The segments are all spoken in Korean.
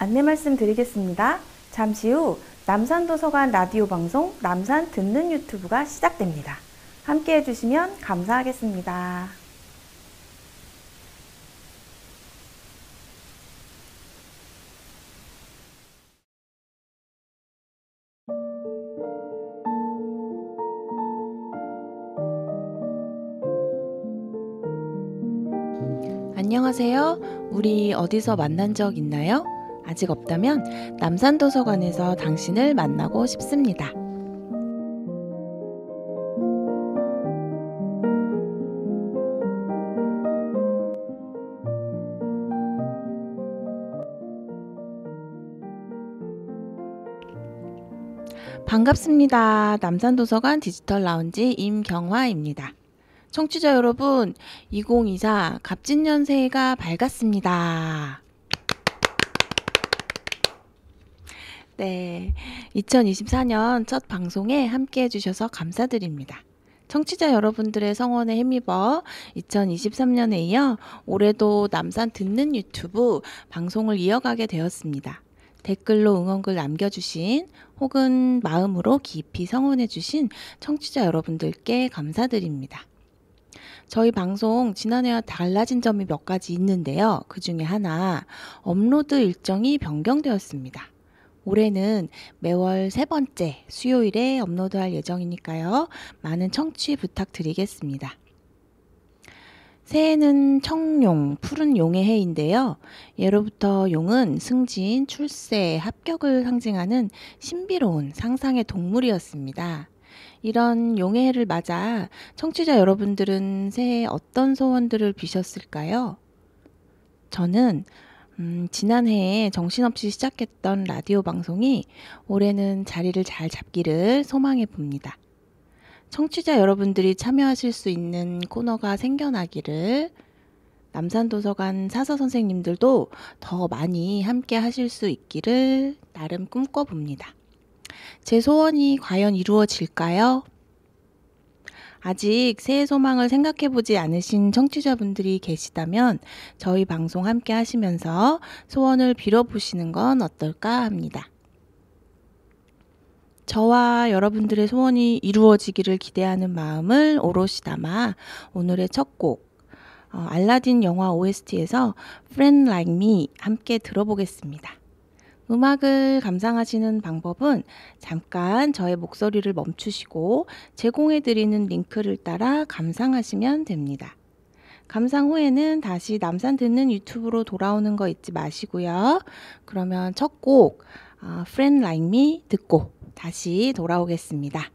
안내 말씀드리겠습니다. 잠시 후 남산도서관 라디오 방송 남산 듣는 유튜브가 시작됩니다. 함께 해주시면 감사하겠습니다. 안녕하세요. 우리 어디서 만난 적 있나요? 아직 없다면 남산도서관에서 당신을 만나고 싶습니다. 반갑습니다. 남산도서관 디지털 라운지 임경화입니다. 청취자 여러분, 2024 갑진년 새해가 밝았습니다. 네. 2024년 첫 방송에 함께 해주셔서 감사드립니다. 청취자 여러분들의 성원에 힘입어 2023년에 이어 올해도 남산 듣는 유튜브 방송을 이어가게 되었습니다. 댓글로 응원글 남겨주신 혹은 마음으로 깊이 성원해주신 청취자 여러분들께 감사드립니다. 저희 방송 지난해와 달라진 점이 몇 가지 있는데요. 그 중에 하나, 업로드 일정이 변경되었습니다. 올해는 매월 세 번째 수요일에 업로드할 예정이니까요. 많은 청취 부탁드리겠습니다. 새해는 청룡, 푸른 용의 해인데요. 예로부터 용은 승진, 출세, 합격을 상징하는 신비로운 상상의 동물이었습니다. 이런 용의 해를 맞아 청취자 여러분들은 새해 어떤 소원들을 비셨을까요? 저는 음, 지난해에 정신없이 시작했던 라디오 방송이 올해는 자리를 잘 잡기를 소망해 봅니다. 청취자 여러분들이 참여하실 수 있는 코너가 생겨나기를 남산도서관 사서 선생님들도 더 많이 함께 하실 수 있기를 나름 꿈꿔봅니다. 제 소원이 과연 이루어질까요? 아직 새해 소망을 생각해 보지 않으신 청취자분들이 계시다면 저희 방송 함께 하시면서 소원을 빌어보시는 건 어떨까 합니다. 저와 여러분들의 소원이 이루어지기를 기대하는 마음을 오롯이 담아 오늘의 첫 곡, 어, 알라딘 영화 OST에서 Friend Like Me 함께 들어보겠습니다. 음악을 감상하시는 방법은 잠깐 저의 목소리를 멈추시고 제공해드리는 링크를 따라 감상하시면 됩니다. 감상 후에는 다시 남산 듣는 유튜브로 돌아오는 거 잊지 마시고요. 그러면 첫 곡, 어, Friend Like Me 듣고 다시 돌아오겠습니다.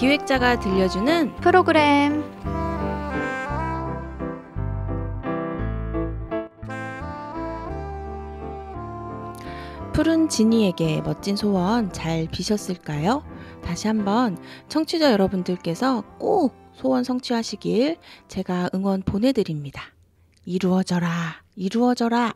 기획자가 들려주는 프로그램 푸른 지니에게 멋진 소원 잘 비셨을까요? 다시 한번 청취자 여러분들께서 꼭 소원 성취하시길 제가 응원 보내드립니다. 이루어져라, 이루어져라.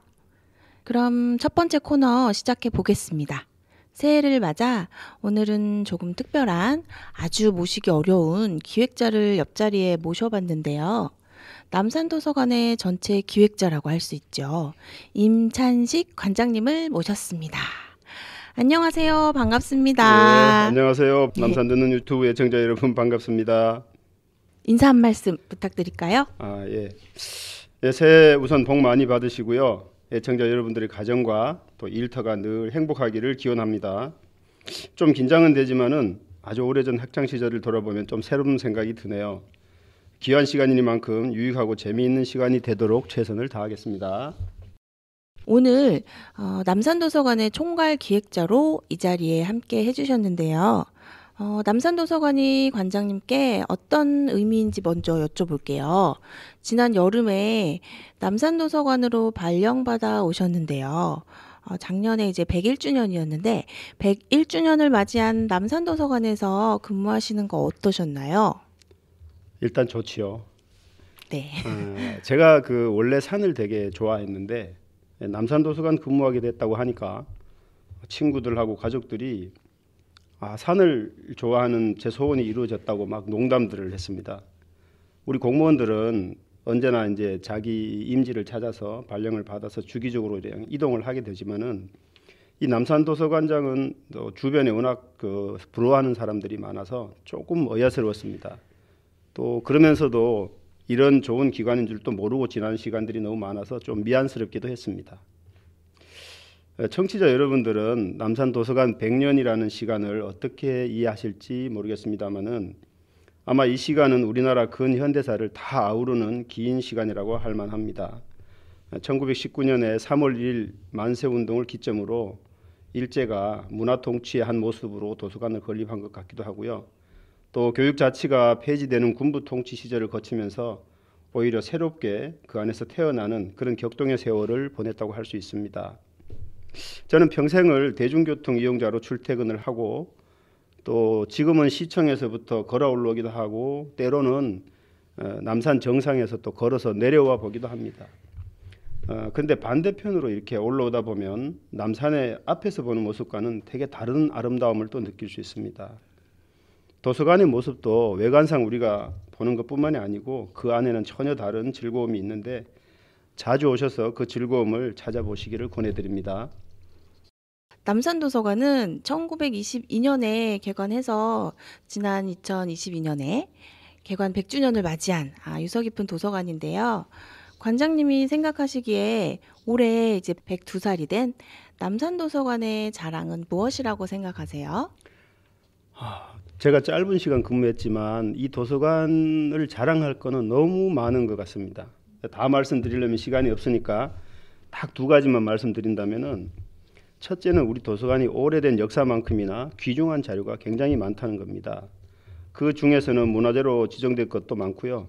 그럼 첫 번째 코너 시작해 보겠습니다. 새해를 맞아 오늘은 조금 특별한 아주 모시기 어려운 기획자를 옆자리에 모셔봤는데요. 남산도서관의 전체 기획자라고 할 수 있죠. 임찬식 관장님을 모셨습니다. 안녕하세요. 반갑습니다. 네, 안녕하세요. 남산 듣는 네. 유튜브 예청자 여러분 반갑습니다. 인사 한 말씀 부탁드릴까요? 아, 예. 예 새해 우선 복 많이 받으시고요. 애청자 예, 여러분들의 가정과 또 일터가 늘 행복하기를 기원합니다. 좀 긴장은 되지만은 아주 오래전 학창 시절을 돌아보면 좀 새로운 생각이 드네요. 귀한 시간이니만큼 유익하고 재미있는 시간이 되도록 최선을 다하겠습니다. 오늘 어, 남산도서관의 총괄 기획자로 이 자리에 함께 해주셨는데요. 어, 남산도서관이 관장님께 어떤 의미인지 먼저 여쭤볼게요. 지난 여름에 남산도서관으로 발령받아 오셨는데요. 어, 작년에 이제 101주년이었는데 101주년을 맞이한 남산도서관에서 근무하시는 거 어떠셨나요? 일단 좋지요. 네. 어, 제가 그 원래 산을 되게 좋아했는데 남산도서관 근무하게 됐다고 하니까 친구들하고 가족들이 아, 산을 좋아하는 제 소원이 이루어졌다고 막 농담들을 했습니다. 우리 공무원들은 언제나 이제 자기 임지를 찾아서 발령을 받아서 주기적으로 이동을 하게 되지만은 이 남산 도서관장은 주변에 워낙 그 부러워하는 사람들이 많아서 조금 어야스러웠습니다. 또 그러면서도 이런 좋은 기관인 줄도 모르고 지난 시간들이 너무 많아서 좀 미안스럽기도 했습니다. 예, 청취자 여러분들은 남산 도서관 100년이라는 시간을 어떻게 이해하실지 모르겠습니다만은 아마 이 시간은 우리나라 근현대사를 다 아우르는 긴 시간이라고 할 만합니다. 1919년에 3월 1일 만세 운동을 기점으로 일제가 문화 통치의 한 모습으로 도서관을 건립한 것 같기도 하고요. 또 교육 자치가 폐지되는 군부 통치 시절을 거치면서 오히려 새롭게 그 안에서 태어나는 그런 격동의 세월을 보냈다고 할 수 있습니다. 저는 평생을 대중교통 이용자로 출퇴근을 하고 또 지금은 시청에서부터 걸어 올라오기도 하고 때로는 어, 남산 정상에서 또 걸어서 내려와 보기도 합니다. 그런데 어, 반대편으로 이렇게 올라오다 보면 남산의 앞에서 보는 모습과는 되게 다른 아름다움을 또 느낄 수 있습니다. 도서관의 모습도 외관상 우리가 보는 것뿐만이 아니고 그 안에는 전혀 다른 즐거움이 있는데 자주 오셔서 그 즐거움을 찾아보시기를 권해드립니다. 남산도서관은 1922년에 개관해서 지난 2022년에 개관 100주년을 맞이한 아, 유서 깊은 도서관인데요. 관장님이 생각하시기에 올해 이제 102살이 된 남산도서관의 자랑은 무엇이라고 생각하세요? 아, 제가 짧은 시간 근무했지만 이 도서관을 자랑할 거는 너무 많은 것 같습니다. 다 말씀드리려면 시간이 없으니까 딱 두 가지만 말씀드린다면은 첫째는 우리 도서관이 오래된 역사만큼이나 귀중한 자료가 굉장히 많다는 겁니다. 그 중에서는 문화재로 지정될 것도 많고요.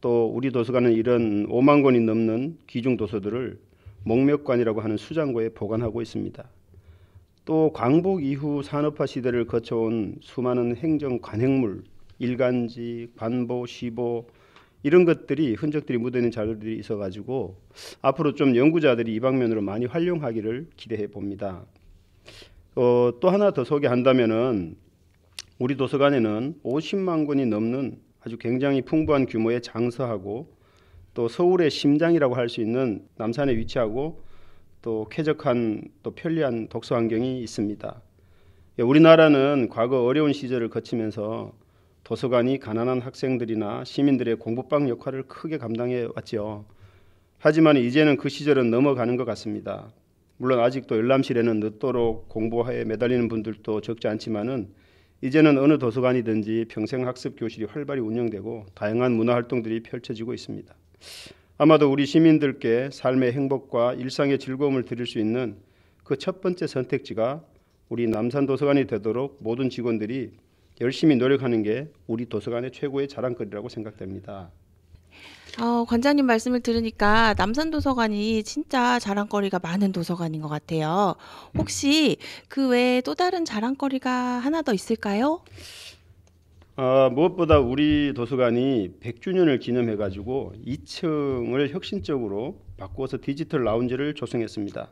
또 우리 도서관은 이런 5만 권이 넘는 귀중 도서들을 목멱관이라고 하는 수장고에 보관하고 있습니다. 또 광복 이후 산업화 시대를 거쳐온 수많은 행정 관행물, 일간지, 관보, 시보, 이런 것들이 흔적들이 묻어있는 자료들이 있어가지고 앞으로 좀 연구자들이 이 방면으로 많이 활용하기를 기대해 봅니다. 어, 또 하나 더 소개한다면은 우리 도서관에는 50만 권이 넘는 아주 굉장히 풍부한 규모의 장서하고 또 서울의 심장이라고 할 수 있는 남산에 위치하고 또 쾌적한 또 편리한 독서 환경이 있습니다. 예, 우리나라는 과거 어려운 시절을 거치면서 도서관이 가난한 학생들이나 시민들의 공부방 역할을 크게 감당해 왔지요. 하지만 이제는 그 시절은 넘어가는 것 같습니다. 물론 아직도 열람실에는 늦도록 공부하에 매달리는 분들도 적지 않지만은 이제는 어느 도서관이든지 평생 학습 교실이 활발히 운영되고 다양한 문화 활동들이 펼쳐지고 있습니다. 아마도 우리 시민들께 삶의 행복과 일상의 즐거움을 드릴 수 있는 그 첫 번째 선택지가 우리 남산 도서관이 되도록 모든 직원들이 열심히 노력하는 게 우리 도서관의 최고의 자랑거리라고 생각됩니다. 어, 관장님 말씀을 들으니까 남산 도서관이 진짜 자랑거리가 많은 도서관인 것 같아요. 혹시 그 외에 또 다른 자랑거리가 하나 더 있을까요? 어, 무엇보다 우리 도서관이 100주년을 기념해 가지고 2층을 혁신적으로 바꿔서 디지털 라운지를 조성했습니다.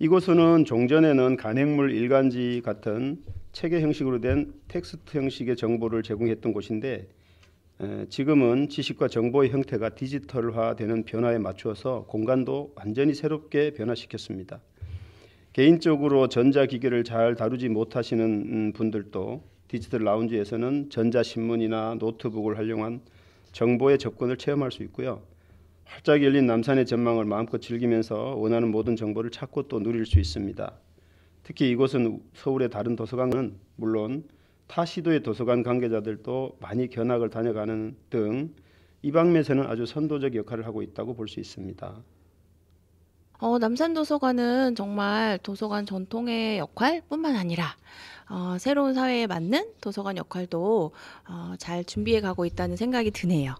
이곳은 종전에는 간행물 일간지 같은 체계 형식으로 된 텍스트 형식의 정보를 제공했던 곳인데 지금은 지식과 정보의 형태가 디지털화되는 변화에 맞추어서 공간도 완전히 새롭게 변화시켰습니다. 개인적으로 전자기기를 잘 다루지 못하시는 음, 분들도 디지털 라운지에서는 전자신문이나 노트북을 활용한 정보의 접근을 체험할 수 있고요. 활짝 열린 남산의 전망을 마음껏 즐기면서 원하는 모든 정보를 찾고 또 누릴 수 있습니다. 특히 이곳은 서울의 다른 도서관은 물론 타 시도의 도서관 관계자들도 많이 견학을 다녀가는 등 이 방면에서는 아주 선도적 역할을 하고 있다고 볼 수 있습니다. 어, 남산도서관은 정말 도서관 전통의 역할뿐만 아니라 어, 새로운 사회에 맞는 도서관 역할도 어, 잘 준비해 가고 있다는 생각이 드네요.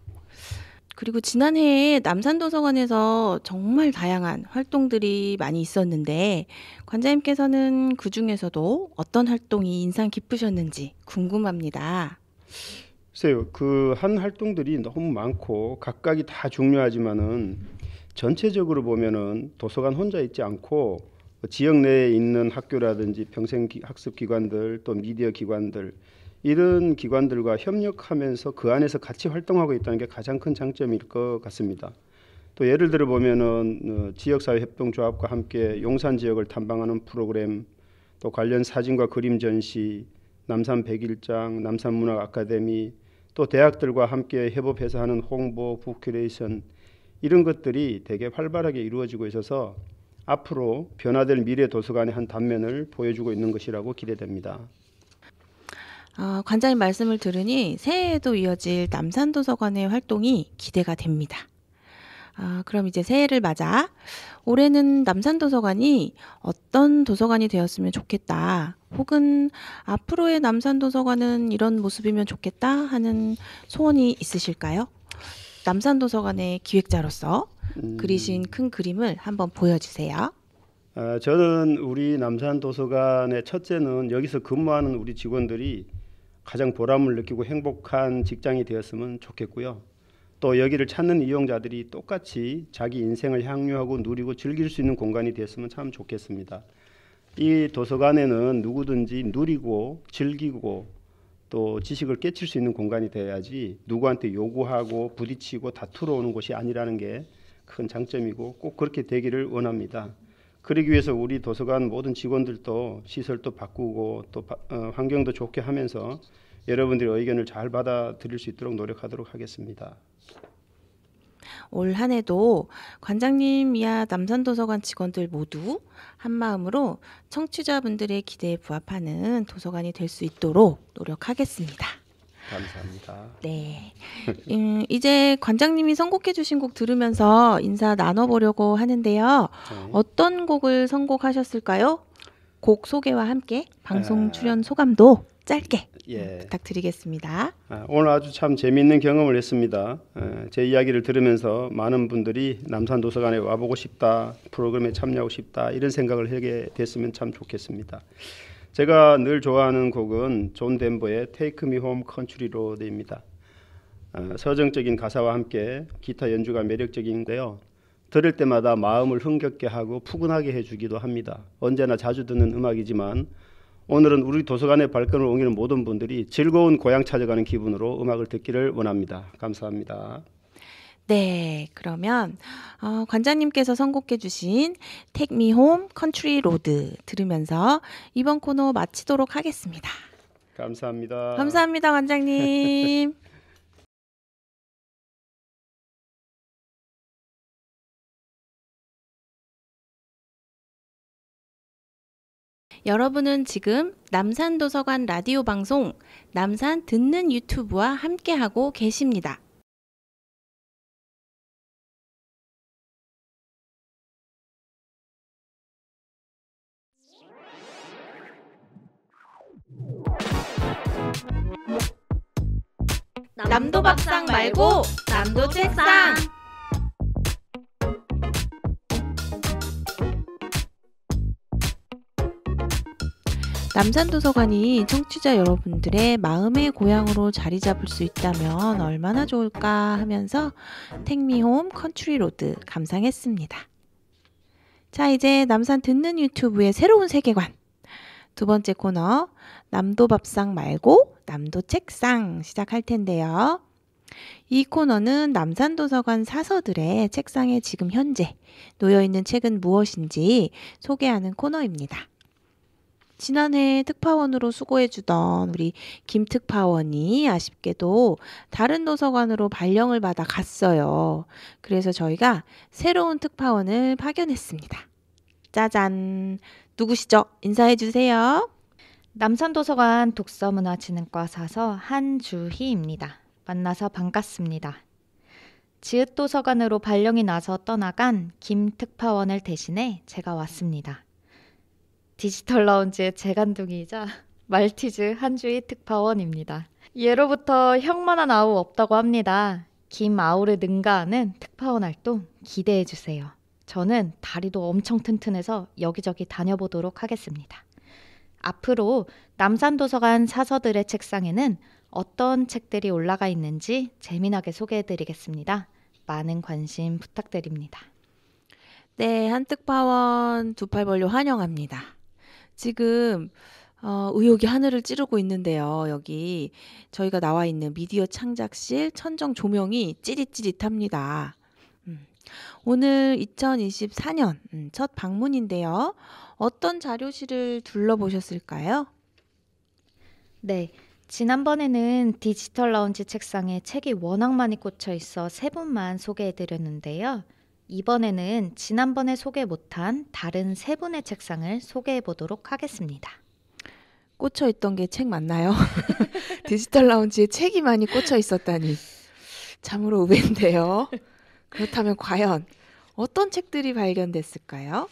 그리고 지난해에 남산도서관에서 정말 다양한 활동들이 많이 있었는데 관장님께서는 그 중에서도 어떤 활동이 인상 깊으셨는지 궁금합니다. 글쎄요, 그 한 활동들이 너무 많고 각각이 다 중요하지만은 전체적으로 보면은 도서관 혼자 있지 않고 지역 내에 있는 학교라든지 평생 학습 기관들 또 미디어 기관들 이런 기관들과 협력하면서 그 안에서 같이 활동하고 있다는 게 가장 큰 장점일 것 같습니다. 또 예를 들어 보면은 어, 지역사회 협동조합과 함께 용산 지역을 탐방하는 프로그램, 또 관련 사진과 그림 전시, 남산 백일장, 남산 문학 아카데미, 또 대학들과 함께 협업해서 하는 홍보, 부큐레이션 이런 것들이 되게 활발하게 이루어지고 있어서 앞으로 변화될 미래 도서관의 한 단면을 보여주고 있는 것이라고 기대됩니다. 아, 관장님 말씀을 들으니 새해에도 이어질 남산도서관의 활동이 기대가 됩니다. 아, 그럼 이제 새해를 맞아 올해는 남산도서관이 어떤 도서관이 되었으면 좋겠다. 혹은 앞으로의 남산도서관은 이런 모습이면 좋겠다 하는 소원이 있으실까요? 남산도서관의 기획자로서 음. 그리신 큰 그림을 한번 보여주세요. 아, 저는 우리 남산도서관의 첫째는 여기서 근무하는 우리 직원들이 가장 보람을 느끼고 행복한 직장이 되었으면 좋겠고요. 또 여기를 찾는 이용자들이 똑같이 자기 인생을 향유하고 누리고 즐길 수 있는 공간이 됐으면 참 좋겠습니다. 이 도서관에는 누구든지 누리고 즐기고 또 지식을 깨칠 수 있는 공간이 돼야지 누구한테 요구하고 부딪히고 다투러 오는 곳이 아니라는 게 큰 장점이고 꼭 그렇게 되기를 원합니다. 그러기 위해서 우리 도서관 모든 직원들도 시설도 바꾸고 또 바, 어, 환경도 좋게 하면서 여러분들의 의견을 잘 받아들일 수 있도록 노력하도록 하겠습니다. 올 한해도 관장님 이하 남산도서관 직원들 모두 한 마음으로 청취자분들의 기대에 부합하는 도서관이 될 수 있도록 노력하겠습니다. 감사합니다. 네. 음, 이제 관장님이 선곡해 주신 곡 들으면서 인사 나눠보려고 하는데요. 네. 어떤 곡을 선곡하셨을까요? 곡 소개와 함께 방송 아. 출연 소감도 짧게 예. 음, 부탁드리겠습니다. 아, 오늘 아주 참 재미있는 경험을 했습니다. 어, 제 이야기를 들으면서 많은 분들이 남산 도서관에 와보고 싶다, 프로그램에 참여하고 싶다 이런 생각을 하게 됐으면 참 좋겠습니다. 제가 늘 좋아하는 곡은 존 덴버의 Take Me Home Country Road입니다. 아, 서정적인 가사와 함께 기타 연주가 매력적인데요. 들을 때마다 마음을 흥겹게 하고 푸근하게 해주기도 합니다. 언제나 자주 듣는 음악이지만 오늘은 우리 도서관의 발걸음을 옮기는 모든 분들이 즐거운 고향 찾아가는 기분으로 음악을 듣기를 원합니다. 감사합니다. 네, 그러면 어, 관장님께서 선곡해 주신 Take Me Home Country Road 들으면서 이번 코너 마치도록 하겠습니다. 감사합니다. 감사합니다, 관장님. 여러분은 지금 남산도서관 라디오 방송 남산 듣는 유튜브와 함께하고 계십니다. 남도 밥상 말고 남도 책상 남산도서관이 청취자 여러분들의 마음의 고향으로 자리 잡을 수 있다면 얼마나 좋을까 하면서 택미홈 컨트리로드 감상했습니다. 자, 이제 남산 듣는 유튜브의 새로운 세계관 두 번째 코너 남도 밥상 말고 남도 책상 시작할 텐데요. 이 코너는 남산도서관 사서들의 책상에 지금 현재 놓여 있는 책은 무엇인지 소개하는 코너입니다. 지난해 특파원으로 수고해주던 우리 김특파원이 아쉽게도 다른 도서관으로 발령을 받아 갔어요. 그래서 저희가 새로운 특파원을 파견했습니다. 짜잔. 누구시죠? 인사해 주세요. 남산도서관 독서문화진흥과 사서 한주희입니다. 만나서 반갑습니다. 지읒도서관으로 발령이 나서 떠나간 김특파원을 대신해 제가 왔습니다. 디지털 라운지의 재간둥이이자 말티즈 한주희 특파원입니다. 예로부터 형만한 아우 없다고 합니다. 김아우를 능가하는 특파원 활동 기대해 주세요. 저는 다리도 엄청 튼튼해서 여기저기 다녀보도록 하겠습니다. 앞으로 남산도서관 사서들의 책상에는 어떤 책들이 올라가 있는지 재미나게 소개해드리겠습니다. 많은 관심 부탁드립니다. 네, 한뜻파원 두팔벌려 환영합니다. 지금 어, 의욕이 하늘을 찌르고 있는데요. 여기 저희가 나와 있는 미디어 창작실 천정 조명이 찌릿찌릿합니다. 오늘 2024년 음, 첫 방문인데요. 어떤 자료실을 둘러보셨을까요? 네. 지난번에는 디지털 라운지 책상에 책이 워낙 많이 꽂혀 있어 세 분만 소개해 드렸는데요. 이번에는 지난번에 소개 못한 다른 세 분의 책상을 소개해 보도록 하겠습니다. 꽂혀 있던 게 책 맞나요? 디지털 라운지에 책이 많이 꽂혀 있었다니. 참으로 의외인데요 그렇다면 과연 어떤 책들이 발견됐을까요?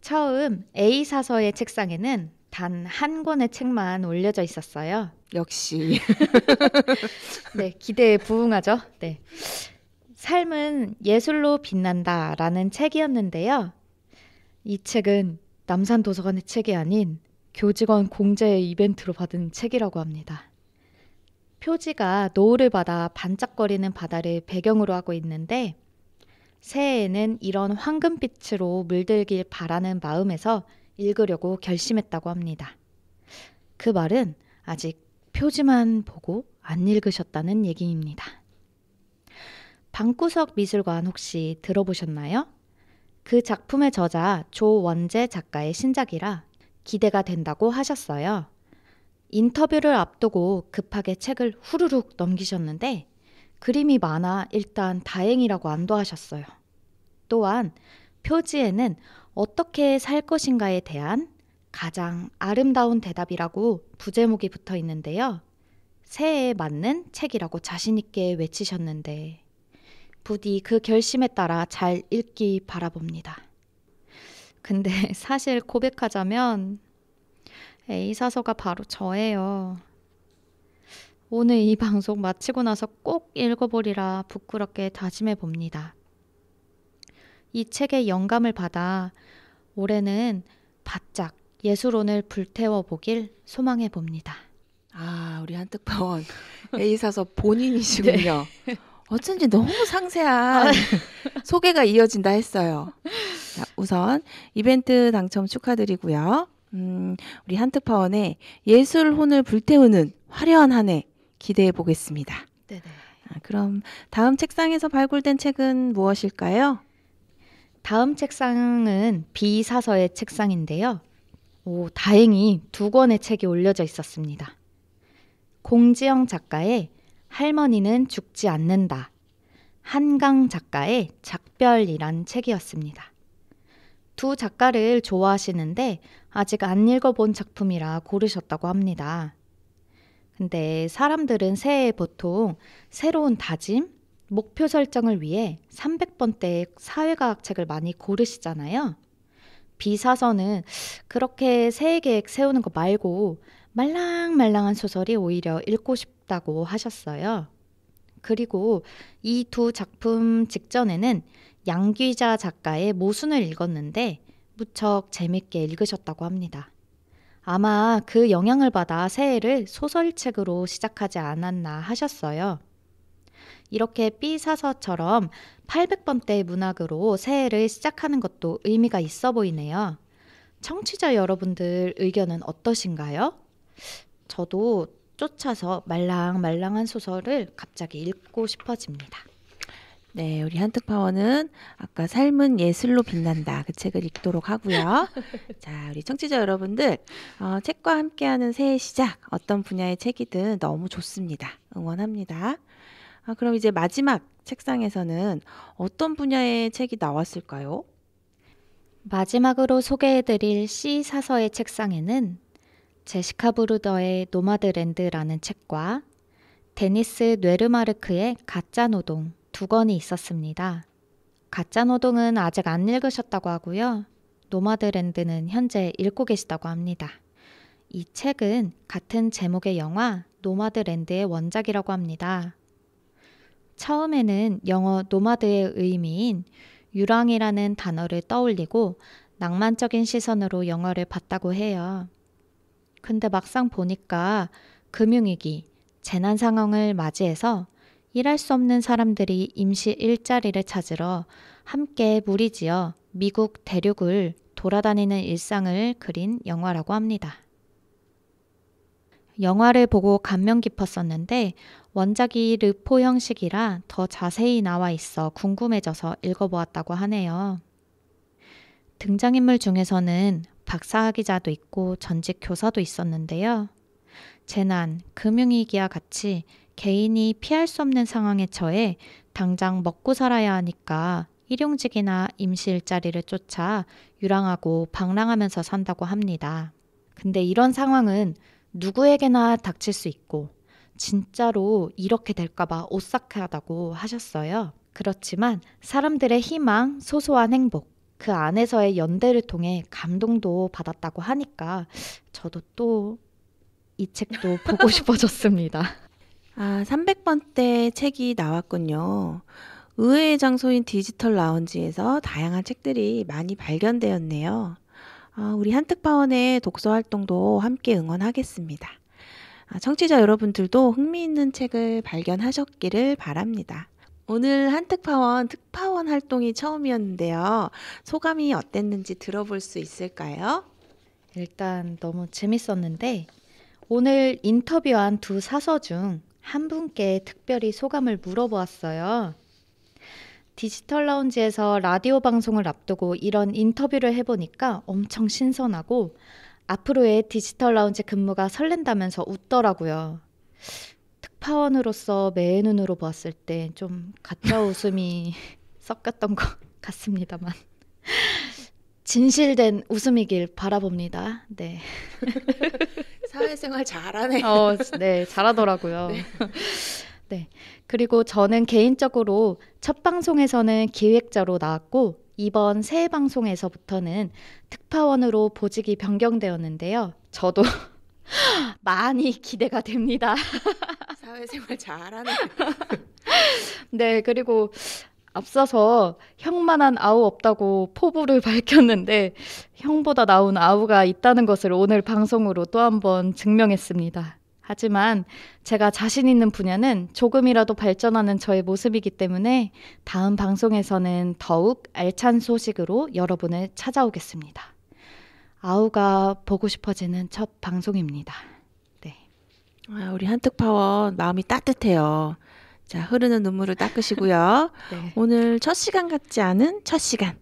처음 A 사서의 책상에는 단 한 권의 책만 올려져 있었어요. 역시. 네, 기대에 부응하죠. 네. 삶은 예술로 빛난다라는 책이었는데요. 이 책은 남산 도서관의 책이 아닌 교직원 공제 이벤트로 받은 책이라고 합니다. 표지가 노을을 받아 반짝거리는 바다를 배경으로 하고 있는데 새해에는 이런 황금빛으로 물들길 바라는 마음에서 읽으려고 결심했다고 합니다. 그 말은 아직 표지만 보고 안 읽으셨다는 얘기입니다. 방구석 미술관 혹시 들어보셨나요? 그 작품의 저자 조원재 작가의 신작이라 기대가 된다고 하셨어요. 인터뷰를 앞두고 급하게 책을 후루룩 넘기셨는데 그림이 많아 일단 다행이라고 안도하셨어요. 또한 표지에는 어떻게 살 것인가에 대한 가장 아름다운 대답이라고 부제목이 붙어 있는데요. 새해에 맞는 책이라고 자신있게 외치셨는데, 부디 그 결심에 따라 잘 읽기 바라봅니다. 근데 사실 고백하자면 A사서가 네, 바로 저예요. 오늘 이 방송 마치고 나서 꼭 읽어보리라 부끄럽게 다짐해 봅니다. 이 책의 영감을 받아 올해는 바짝 예술원을 불태워 보길 소망해 봅니다. 아, 우리 한뜻파원 A 예, 사서 본인이시군요. 네. 어쩐지 너무 상세한 아. 소개가 이어진다 했어요. 자, 우선 이벤트 당첨 축하드리고요. 음, 우리 한특파원의 예술 혼을 불태우는 화려한 한해 기대해 보겠습니다. 네네. 아, 그럼 다음 책상에서 발굴된 책은 무엇일까요? 다음 책상은 비사서의 책상인데요. 오, 다행히 두 권의 책이 올려져 있었습니다. 공지영 작가의 할머니는 죽지 않는다. 한강 작가의 작별이란 책이었습니다. 두 작가를 좋아하시는데 아직 안 읽어본 작품이라 고르셨다고 합니다. 근데 사람들은 새해에 보통 새로운 다짐, 목표 설정을 위해 300번대의 사회과학 책을 많이 고르시잖아요. 비사서는 그렇게 새해 계획 세우는 거 말고 말랑말랑한 소설이 오히려 읽고 싶다고 하셨어요. 그리고 이 두 작품 직전에는 양귀자 작가의 모순을 읽었는데 무척 재밌게 읽으셨다고 합니다. 아마 그 영향을 받아 새해를 소설책으로 시작하지 않았나 하셨어요. 이렇게 삐사서처럼 800번대 의 문학으로 새해를 시작하는 것도 의미가 있어 보이네요. 청취자 여러분들 의견은 어떠신가요? 저도 쫓아서 말랑말랑한 소설을 갑자기 읽고 싶어집니다. 네, 우리 한특 파원은 아까 삶은 예술로 빛난다 그 책을 읽도록 하고요. 자, 우리 청취자 여러분들 어, 책과 함께하는 새해 시작 어떤 분야의 책이든 너무 좋습니다. 응원합니다. 아, 그럼 이제 마지막 책상에서는 어떤 분야의 책이 나왔을까요? 마지막으로 소개해드릴 C 사서의 책상에는 제시카 브루더의 노마드랜드라는 책과 데니스 뇌르마르크의 가짜 노동 두 권이 있었습니다. 가짜 노동은 아직 안 읽으셨다고 하고요. 노마드랜드는 현재 읽고 계시다고 합니다. 이 책은 같은 제목의 영화 노마드랜드의 원작이라고 합니다. 처음에는 영어 노마드의 의미인 유랑이라는 단어를 떠올리고 낭만적인 시선으로 영화를 봤다고 해요. 근데 막상 보니까 금융위기, 재난 상황을 맞이해서 일할 수 없는 사람들이 임시 일자리를 찾으러 함께 무리지어 미국 대륙을 돌아다니는 일상을 그린 영화라고 합니다. 영화를 보고 감명 깊었었는데 원작이 르포 형식이라 더 자세히 나와 있어 궁금해져서 읽어보았다고 하네요. 등장인물 중에서는 박사학 위자도 있고 전직 교사도 있었는데요. 재난, 금융위기와 같이 개인이 피할 수 없는 상황에 처해 당장 먹고 살아야 하니까 일용직이나 임시 일자리를 쫓아 유랑하고 방랑하면서 산다고 합니다. 근데 이런 상황은 누구에게나 닥칠 수 있고 진짜로 이렇게 될까봐 오싹하다고 하셨어요. 그렇지만 사람들의 희망, 소소한 행복, 그 안에서의 연대를 통해 감동도 받았다고 하니까 저도 또 이 책도 보고 싶어졌습니다. 아, 300번째 책이 나왔군요. 의외의 장소인 디지털 라운지에서 다양한 책들이 많이 발견되었네요. 아, 우리 한특파원의 독서 활동도 함께 응원하겠습니다. 아, 청취자 여러분들도 흥미있는 책을 발견하셨기를 바랍니다. 오늘 한특파원 특파원 활동이 처음이었는데요. 소감이 어땠는지 들어볼 수 있을까요? 일단 너무 재밌었는데 오늘 인터뷰한 두 사서 중한 분께 특별히 소감을 물어보았어요. 디지털 라운지에서 라디오 방송을 앞두고 이런 인터뷰를 해보니까 엄청 신선하고 앞으로의 디지털 라운지 근무가 설렌다면서 웃더라고요. 특파원으로서 매의 눈으로 보았을 때 좀 가짜 웃음이 섞였던 것 같습니다만 진실된 웃음이길 바라봅니다. 네. 사회생활 잘하네. 어, 네, 잘하더라고요. 네. 네. 그리고 저는 개인적으로 첫 방송에서는 기획자로 나왔고 이번 새해 방송에서부터는 특파원으로 보직이 변경되었는데요. 저도 많이 기대가 됩니다. 사회생활 잘하네. 네, 그리고 앞서서 형만한 아우 없다고 포부를 밝혔는데 형보다 나은 아우가 있다는 것을 오늘 방송으로 또 한 번 증명했습니다. 하지만 제가 자신 있는 분야는 조금이라도 발전하는 저의 모습이기 때문에 다음 방송에서는 더욱 알찬 소식으로 여러분을 찾아오겠습니다. 아우가 보고 싶어지는 첫 방송입니다. 네. 아, 우리 한특파원 마음이 따뜻해요. 자, 흐르는 눈물을 닦으시고요. 네. 오늘 첫 시간 같지 않은 첫 시간.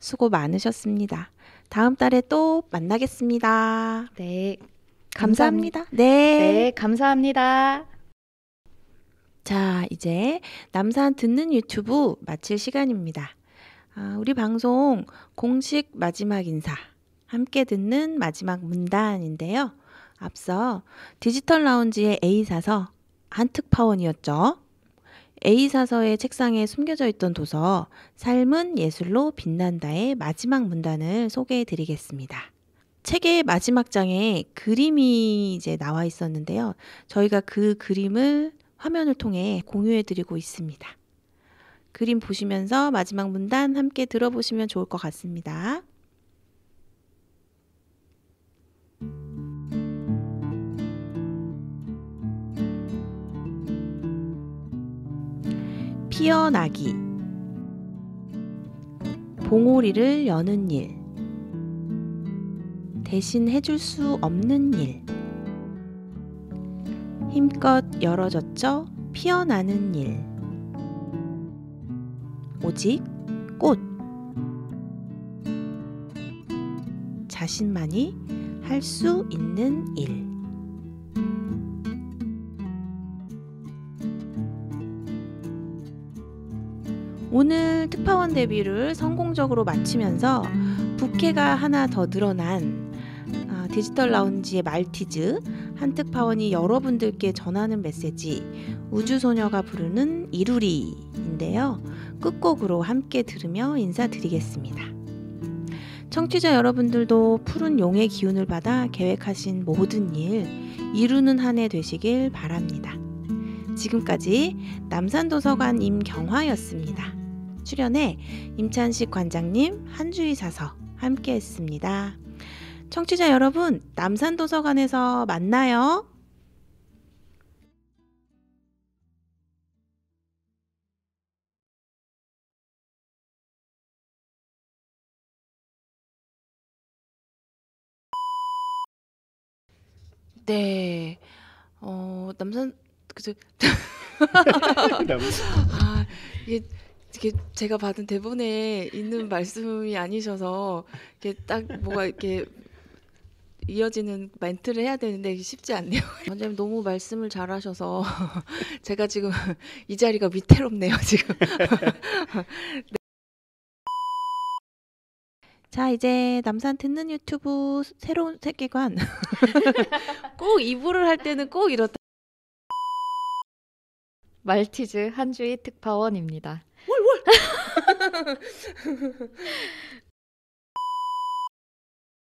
수고 많으셨습니다. 다음 달에 또 만나겠습니다. 네. 감사합니다. 감사합니다. 네. 네, 감사합니다. 자, 이제 남산 듣는 유튜브 마칠 시간입니다. 아, 우리 방송 공식 마지막 인사, 함께 듣는 마지막 문단인데요. 앞서 디지털 라운지의 A사서 한특파원이었죠. A사서의 책상에 숨겨져 있던 도서 삶은 예술로 빛난다의 마지막 문단을 소개해 드리겠습니다. 책의 마지막 장에 그림이 이제 나와 있었는데요. 저희가 그 그림을 화면을 통해 공유해 드리고 있습니다. 그림 보시면서 마지막 문단 함께 들어보시면 좋을 것 같습니다. 뛰어나기 봉오리를 여는 일 대신 해줄 수 없는 일 힘껏 열어졌죠 피어나는 일 오직 꽃 자신만이 할 수 있는 일 오늘 특파원 데뷔를 성공적으로 마치면서 부캐가 하나 더 늘어난 아, 디지털 라운지의 말티즈, 한특파원이 여러분들께 전하는 메시지, 우주소녀가 부르는 이루리인데요. 끝곡으로 함께 들으며 인사드리겠습니다. 청취자 여러분들도 푸른 용의 기운을 받아 계획하신 모든 일, 이루는 한 해 되시길 바랍니다. 지금까지 남산도서관 임경화였습니다. 출연해 임찬식 관장님, 한주희 사서 함께 했습니다. 청취자 여러분, 남산도서관에서 만나요. 네. 어, 남산 그저 아, 이게 이게 제가 받은 대본에 있는 말씀이 아니셔서 이게 딱 뭐가 이렇게 이어지는 멘트를 해야 되는데 쉽지 않네요. 원장님 너무 말씀을 잘하셔서 제가 지금 이 자리가 위태롭네요 지금. 네. 자 이제 남산 듣는 유튜브 새로운 세계관 꼭 이부를 할 때는 꼭 이렇다. 말티즈 한주희 특파원입니다. 뭘?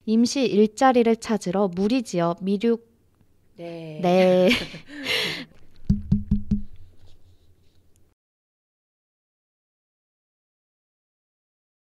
임시 일자리를 찾으러 무리지어 미륙 네. 네.